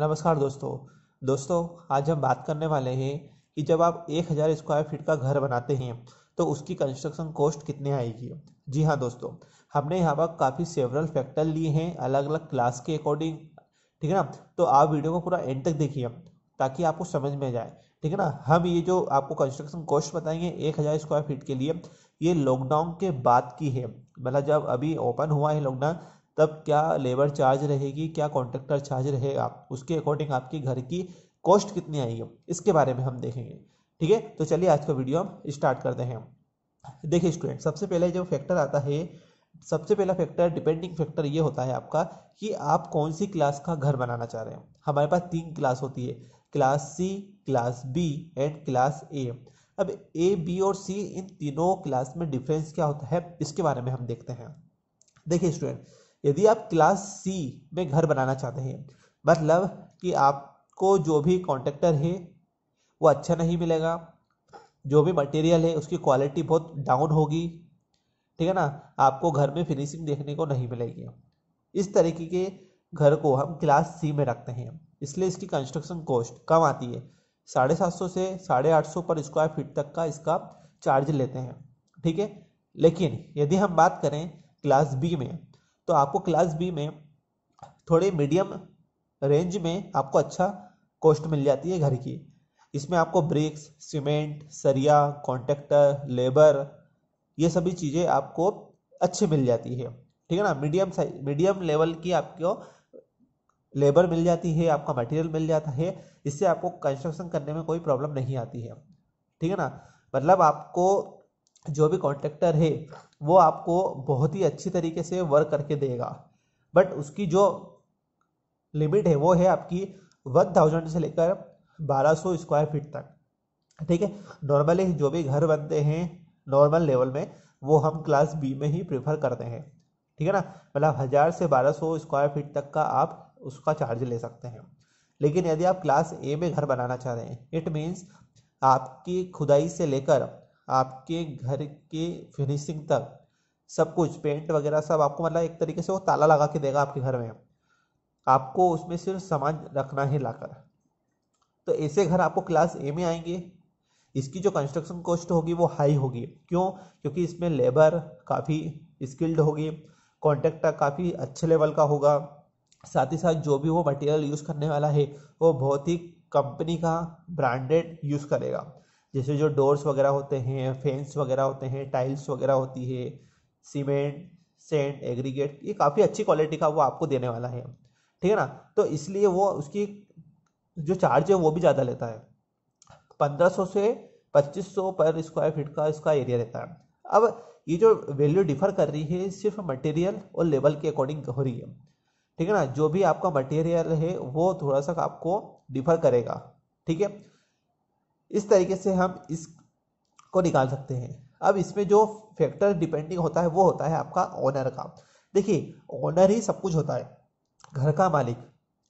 नमस्कार दोस्तों दोस्तों आज हम बात करने वाले हैं कि जब आप एक हज़ार स्क्वायर फीट का घर बनाते हैं तो उसकी कंस्ट्रक्शन कॉस्ट कितनी आएगी जी हाँ दोस्तों हमने यहाँ पर काफ़ी सेवरल फैक्टर लिए हैं अलग अलग क्लास के अकॉर्डिंग ठीक है ना तो आप वीडियो को पूरा एंड तक देखिए ताकि आपको समझ में जाए ठीक है ना हम ये जो आपको कंस्ट्रक्शन कॉस्ट बताएंगे एक हज़ार स्क्वायर फीट के लिए ये लॉकडाउन के बाद की है मतलब जब अभी ओपन हुआ है लॉकडाउन तब क्या लेबर चार्ज रहेगी क्या कॉन्ट्रैक्टर चार्ज रहेगा उसके अकॉर्डिंग आपकी घर की कॉस्ट कितनी आएगी इसके बारे में हम देखेंगे ठीक है तो चलिए आज का वीडियो हम स्टार्ट करते हैं देखिए स्टूडेंट सबसे पहले जो फैक्टर आता है सबसे पहला फैक्टर डिपेंडिंग फैक्टर ये होता है आपका कि आप कौन सी क्लास का घर बनाना चाह रहे हैं हमारे पास तीन क्लास होती है class C class B and class A अब ए बी और सी इन तीनों क्लास में डिफरेंस क्या होता है इसके बारे में हम देखते हैं देखिए स्टूडेंट यदि आप क्लास सी में घर बनाना चाहते हैं मतलब कि आपको जो भी कॉन्ट्रेक्टर है वो अच्छा नहीं मिलेगा जो भी मटेरियल है उसकी क्वालिटी बहुत डाउन होगी ठीक है ना आपको घर में फिनिशिंग देखने को नहीं मिलेगी इस तरीके के घर को हम क्लास सी में रखते हैं इसलिए इसकी कंस्ट्रक्शन कॉस्ट कम आती है साढ़े सात सौ से साढ़े आठ सौ पर स्क्वायर फीट तक का इसका चार्ज लेते हैं ठीक है लेकिन यदि हम बात करें क्लास बी में तो आपको क्लास बी में थोड़े मीडियम रेंज में आपको अच्छा कॉस्ट मिल जाती है घर की इसमें आपको ब्रिक्स सीमेंट सरिया कॉन्ट्रेक्टर लेबर ये सभी चीज़ें आपको अच्छी मिल जाती है ठीक है ना मीडियम साइज मीडियम लेवल की आपको लेबर मिल जाती है आपका मटेरियल मिल जाता है इससे आपको कंस्ट्रक्शन करने में कोई प्रॉब्लम नहीं आती है ठीक है ना मतलब आपको जो भी कॉन्ट्रैक्टर है वो आपको बहुत ही अच्छी तरीके से वर्क करके देगा बट उसकी जो लिमिट है वो है आपकी वन थाउजेंड से लेकर बारह सौ स्क्वायर फीट तक ठीक है नॉर्मली जो भी घर बनते हैं नॉर्मल लेवल में वो हम क्लास बी में ही प्रेफर करते हैं ठीक है ना मतलब हज़ार से बारह सौ स्क्वायर फीट तक का आप उसका चार्ज ले सकते हैं लेकिन यदि आप क्लास ए में घर बनाना चाह रहे हैं इट मीन्स आपकी खुदाई से लेकर आपके घर के फिनिशिंग तक सब कुछ पेंट वगैरह सब आपको मतलब एक तरीके से वो ताला लगा के देगा आपके घर में आपको उसमें सिर्फ सामान रखना ही लाकर तो ऐसे घर आपको क्लास ए में आएंगे इसकी जो कंस्ट्रक्शन कॉस्ट होगी वो हाई होगी क्यों क्योंकि इसमें लेबर काफ़ी स्किल्ड होगी कॉन्ट्रैक्टर काफ़ी अच्छे लेवल का होगा साथ ही साथ जो भी वो मटेरियल यूज़ करने वाला है वो बहुत ही कंपनी का ब्रांडेड यूज़ करेगा जैसे जो डोर्स वगैरह होते हैं फैंस वगैरह होते हैं टाइल्स वगैरह होती है सीमेंट सेंट एग्रीगेट ये काफ़ी अच्छी क्वालिटी का वो आपको देने वाला है ठीक है ना तो इसलिए वो उसकी जो चार्ज है वो भी ज़्यादा लेता है पंद्रह सौ से पच्चीस सौ पर स्क्वायर फीट का इसका एरिया रहता है अब ये जो वैल्यू डिफर कर रही है सिर्फ मटेरियल और लेवल के अकॉर्डिंग हो रही है ठीक है ना जो भी आपका मटेरियल है वो थोड़ा सा आपको डिफर करेगा ठीक है इस तरीके से हम इस को निकाल सकते हैं अब इसमें जो फैक्टर डिपेंडिंग होता है वो होता है आपका ओनर का देखिए ओनर ही सब कुछ होता है घर का मालिक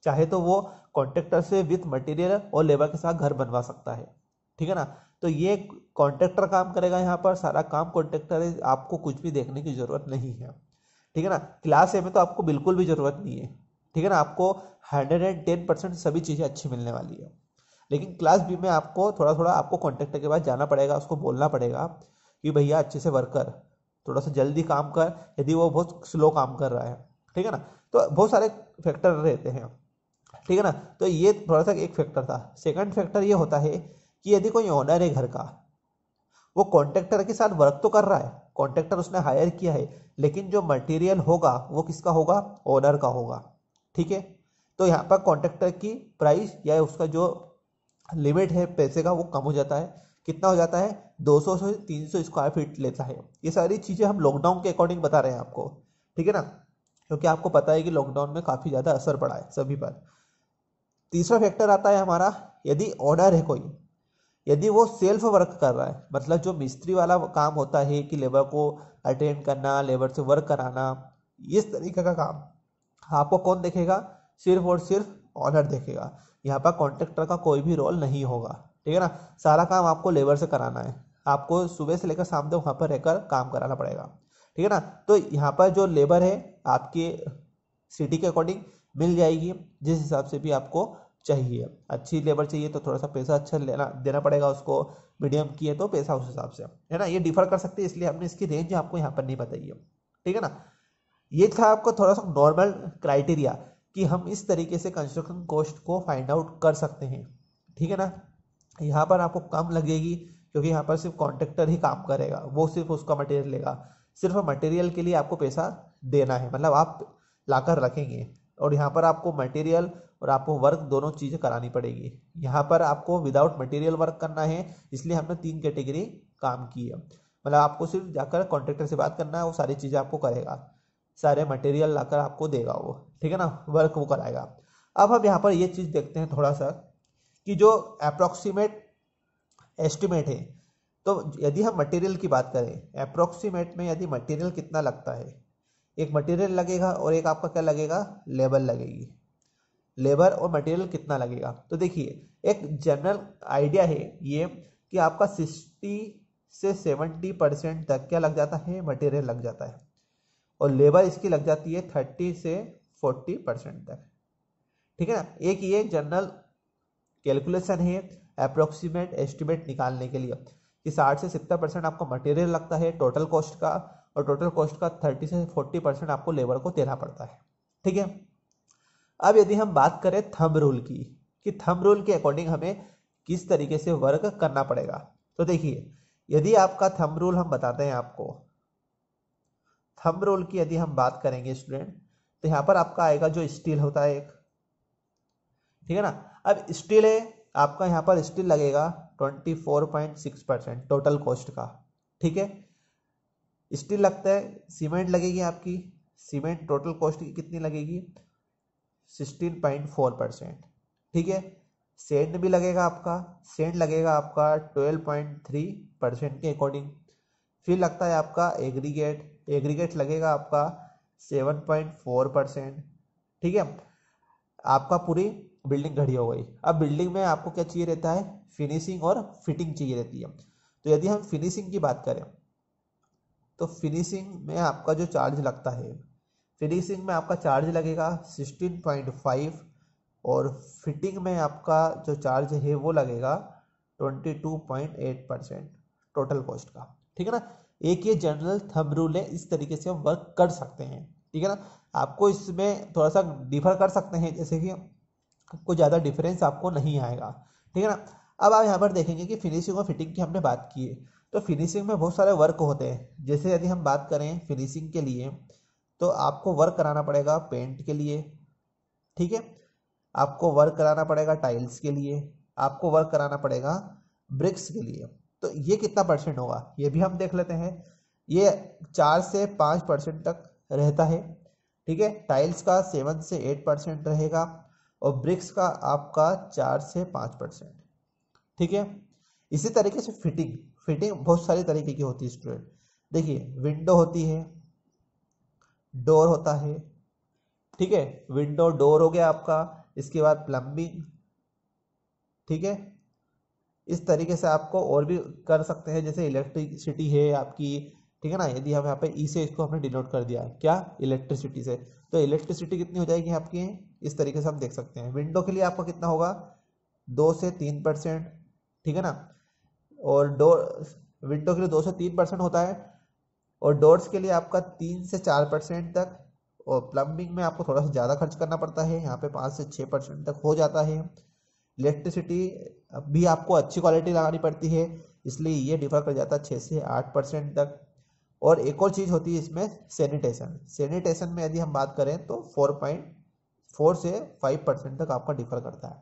चाहे तो वो कॉन्ट्रेक्टर से विथ मटेरियल और लेबर के साथ घर बनवा सकता है ठीक है ना तो ये कॉन्ट्रेक्टर काम करेगा यहाँ पर सारा काम कॉन्ट्रेक्टर है आपको कुछ भी देखने की ज़रूरत नहीं है ठीक है ना क्लास ए में तो आपको बिल्कुल भी ज़रूरत नहीं है ठीक है ना आपको हंड्रेड एंड टेन परसेंट सभी चीज़ें अच्छी मिलने वाली है लेकिन क्लास बी में आपको थोड़ा थोड़ा आपको कॉन्ट्रेक्टर के पास जाना पड़ेगा उसको बोलना पड़ेगा कि भैया अच्छे से वर्क कर थोड़ा सा जल्दी काम कर यदि वो बहुत स्लो काम कर रहा है ठीक है ना तो बहुत सारे फैक्टर रहते हैं ठीक है ना तो ये थोड़ा सा एक फैक्टर था सेकंड फैक्टर ये होता है कि यदि कोई ऑनर है घर का वो कॉन्ट्रेक्टर के साथ वर्क तो कर रहा है कॉन्ट्रेक्टर उसने हायर किया है लेकिन जो मटेरियल होगा वो किसका होगा ओनर का होगा ठीक है तो यहाँ पर कॉन्ट्रेक्टर की प्राइस या उसका जो लिमिट है पैसे का वो कम हो जाता है कितना हो जाता है 200 से 300 स्क्वायर फीट लेता है ये सारी चीज़ें हम लॉकडाउन के अकॉर्डिंग बता रहे हैं आपको ठीक है ना क्योंकि आपको पता है कि लॉकडाउन में काफ़ी ज़्यादा असर पड़ा है सभी पर तीसरा फैक्टर आता है हमारा यदि ऑर्डर है कोई यदि वो सेल्फ वर्क कर रहा है मतलब जो मिस्त्री वाला काम होता है कि लेबर को अटेंड करना लेबर से वर्क कराना इस तरीके का काम आपको कौन देखेगा सिर्फ और सिर्फ ऑनर देखेगा यहाँ पर कॉन्ट्रेक्टर का कोई भी रोल नहीं होगा ठीक है ना सारा काम आपको लेबर से कराना है आपको सुबह से लेकर शाम तक वहाँ पर रहकर काम कराना पड़ेगा ठीक है ना तो यहाँ पर जो लेबर है आपके सिटी के अकॉर्डिंग मिल जाएगी जिस हिसाब से भी आपको चाहिए अच्छी लेबर चाहिए तो थोड़ा सा पैसा अच्छा लेना देना पड़ेगा उसको मीडियम की है तो पैसा उस हिसाब से है ना ये डिफर कर सकते हैं इसलिए हमने इसकी रेंज आपको यहाँ पर नहीं बताई है ठीक है ना ये था आपको थोड़ा सा नॉर्मल क्राइटेरिया कि हम इस तरीके से कंस्ट्रक्शन कॉस्ट को फाइंड आउट कर सकते हैं ठीक है ना यहाँ पर आपको कम लगेगी क्योंकि यहाँ पर सिर्फ कॉन्ट्रेक्टर ही काम करेगा वो सिर्फ उसका मटेरियल लेगा सिर्फ मटेरियल के लिए आपको पैसा देना है मतलब आप लाकर रखेंगे और यहाँ पर आपको मटेरियल और आपको वर्क दोनों चीज़ें करानी पड़ेगी यहाँ पर आपको विदाउट मटेरियल वर्क करना है इसलिए हमने तीन कैटेगरी काम की है मतलब आपको सिर्फ जाकर कॉन्ट्रेक्टर से बात करना है वो सारी चीज़ें आपको करेगा सारे मटेरियल लाकर आपको देगा वो ठीक है ना वर्क वो कराएगा अब हम यहाँ पर ये चीज़ देखते हैं थोड़ा सा कि जो अप्रोक्सीमेट एस्टिमेट है तो यदि हम मटेरियल की बात करें अप्रोक्सीमेट में यदि मटेरियल कितना लगता है एक मटेरियल लगेगा और एक आपका क्या लगेगा लेबर लगेगी लेबर और मटेरियल कितना लगेगा तो देखिए एक जनरल आइडिया है ये कि आपका सिक्सटी से सेवेंटी परसेंट तक क्या लग जाता है मटेरियल लग जाता है और लेबर इसकी लग जाती है थर्टी से फोर्टी परसेंट तक ठीक है ना एक ये जनरल कैलकुलेशन है अप्रोक्सीमेट एस्टिमेट निकालने के लिए कि साठ से सत्तर परसेंट आपको मटेरियल लगता है टोटल कॉस्ट का और टोटल कॉस्ट का थर्टी से फोर्टी परसेंट आपको लेबर को देना पड़ता है ठीक है अब यदि हम बात करें थंब रूल की कि थंब रूल के अकॉर्डिंग हमें किस तरीके से वर्क करना पड़ेगा तो देखिए यदि आपका थंब रूल हम बताते हैं आपको थंब रोल की यदि हम बात करेंगे स्टूडेंट तो यहाँ पर आपका आएगा जो स्टील होता है एक ठीक है ना अब स्टील है आपका यहाँ पर स्टील लगेगा twenty four point six percent total cost का ठीक है स्टील लगता है सीमेंट लगेगी आपकी सीमेंट टोटल कॉस्ट की कितनी लगेगी सिक्सटीन पॉइंट फोर परसेंट ठीक है सेंट भी लगेगा आपका सेंट लगेगा आपका ट्वेल्व पॉइंट थ्री परसेंट के अकॉर्डिंग फिर लगता है आपका एग्रीगेट एग्रीगेट लगेगा आपका सेवन पॉइंट फोर परसेंट ठीक है आपका पूरी बिल्डिंग घड़ी हो गई अब बिल्डिंग में आपको क्या चाहिए रहता है फिनिशिंग और फिटिंग चाहिए रहती है तो यदि हम फिनिशिंग की बात करें तो फिनिशिंग में आपका जो चार्ज लगता है फिनिशिंग में आपका चार्ज लगेगा सिक्सटीन पॉइंट फाइव और फिटिंग में आपका जो चार्ज है वो लगेगा twenty two point eight percent total cost का ठीक है ना एक ये जनरल थम रूल है इस तरीके से हम वर्क कर सकते हैं ठीक है ना आपको इसमें थोड़ा सा डिफर कर सकते हैं जैसे कि आपको ज़्यादा डिफरेंस आपको नहीं आएगा ठीक है ना अब आप यहाँ पर देखेंगे कि फिनिशिंग और फिटिंग की हमने बात की है तो फिनिशिंग में बहुत सारे वर्क होते हैं जैसे यदि हम बात करें फिनिशिंग के लिए तो आपको वर्क कराना पड़ेगा पेंट के लिए ठीक है आपको वर्क कराना पड़ेगा टाइल्स के लिए आपको वर्क कराना पड़ेगा ब्रिक्स के लिए तो ये कितना परसेंट होगा ये भी हम देख लेते हैं ये चार से पाँच परसेंट तक रहता है ठीक है टाइल्स का सेवन से एट परसेंट रहेगा और ब्रिक्स का आपका चार से पाँच परसेंट ठीक है इसी तरीके से फिटिंग फिटिंग बहुत सारी तरीके की होती है स्टूडेंट देखिए विंडो होती है डोर होता है ठीक है विंडो डोर हो गया आपका इसके बाद प्लम्बिंग ठीक है इस तरीके से आपको और भी कर सकते हैं जैसे इलेक्ट्रिसिटी है आपकी ठीक है ना यदि हम यहाँ पे ई e से इसको हमने डिनोट कर दिया क्या इलेक्ट्रिसिटी से तो इलेक्ट्रिसिटी कितनी हो जाएगी आपकी इस तरीके से हम देख सकते हैं विंडो के लिए आपका कितना होगा दो से तीन परसेंट ठीक है ना और डोर विंडो के लिए दो से तीन परसेंट होता है और डोर्स के लिए आपका तीन से चार परसेंट तक और प्लम्बिंग में आपको थोड़ा सा ज़्यादा खर्च करना पड़ता है यहाँ पे पाँच से छः परसेंट तक हो जाता है इलेक्ट्रिसिटी भी आपको अच्छी क्वालिटी लगानी पड़ती है इसलिए ये डिफर कर जाता है छः से आठ परसेंट तक और एक और चीज़ होती है इसमें सैनिटेशन सैनिटेशन में यदि हम बात करें तो फोर पॉइंट फोर से फाइव परसेंट तक आपका डिफर करता है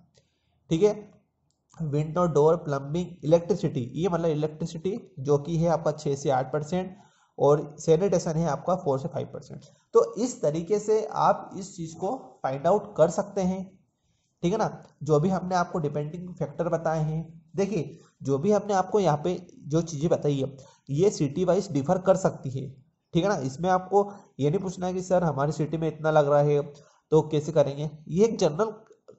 ठीक है विंडो डोर प्लम्बिंग इलेक्ट्रिसिटी ये मतलब इलेक्ट्रिसिटी जो कि है आपका छः से आठ परसेंट और सैनिटेशन है आपका फोर से फाइव परसेंट तो इस तरीके से आप इस चीज़ को फाइंड आउट कर सकते हैं ठीक है ना जो भी हमने आपको डिपेंडिंग फैक्टर बताए हैं देखिए जो भी हमने आपको यहाँ पे जो चीज़ें बताई है ये सिटी वाइज डिफर कर सकती है ठीक है ना इसमें आपको ये नहीं पूछना है कि सर हमारी सिटी में इतना लग रहा है तो कैसे करेंगे ये एक जनरल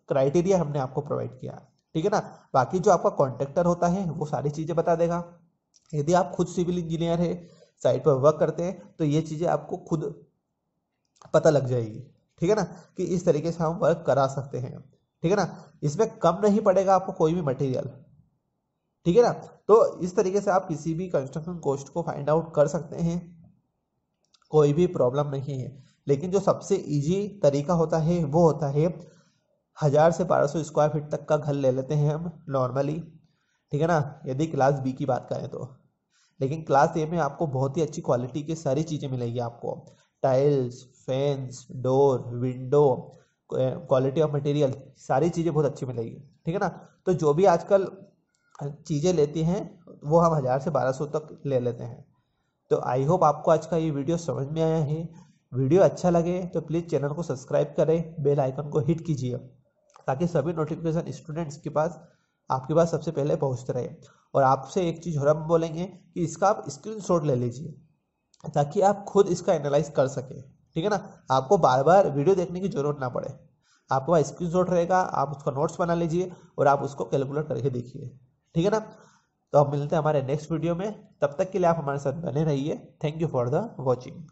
क्राइटेरिया हमने आपको प्रोवाइड किया ठीक है ना बाकी जो आपका कॉन्ट्रेक्टर होता है वो सारी चीज़ें बता देगा यदि आप खुद सिविल इंजीनियर है साइट पर वर्क करते हैं तो ये चीज़ें आपको खुद पता लग जाएगी ठीक है ना कि इस तरीके से हम वर्क करा सकते हैं ठीक है ना इसमें कम नहीं पड़ेगा आपको कोई भी मटेरियल ठीक है ना तो इस तरीके से आप किसी भी कंस्ट्रक्शन कॉस्ट को फाइंड आउट कर सकते हैं कोई भी प्रॉब्लम नहीं है लेकिन जो सबसे इजी तरीका होता है वो होता है हज़ार से बारह सौ स्क्वायर फीट तक का घर ले लेते हैं हम नॉर्मली ठीक है ना यदि क्लास बी की बात करें तो लेकिन क्लास ए में आपको बहुत ही अच्छी क्वालिटी की सारी चीज़ें मिलेगी आपको tiles fans door window quality of material सारी चीज़ें बहुत अच्छी मिलेगी ठीक है ना तो जो भी आजकल चीज़ें लेती हैं वो हम हज़ार से बारह सौ तक ले लेते हैं तो आई होप आपको आज का ये वीडियो समझ में आया है वीडियो अच्छा लगे तो प्लीज़ चैनल को सब्सक्राइब करें बेल आइकन को हिट कीजिए ताकि सभी नोटिफिकेशन स्टूडेंट्स के पास आपके पास सबसे पहले पहुँचते रहे और आपसे एक चीज़ और हम बोलेंगे कि इसका आप स्क्रीन ले लीजिए ताकि आप खुद इसका एनालाइज कर सकें ठीक है ना आपको बार बार वीडियो देखने की जरूरत ना पड़े आपके पास स्क्रीन रहेगा आप उसका नोट्स बना लीजिए और आप उसको कैलकुलेट करके देखिए ठीक है ना तो अब मिलते हैं हमारे नेक्स्ट वीडियो में तब तक के लिए आप हमारे साथ बने रहिए thank you for the watching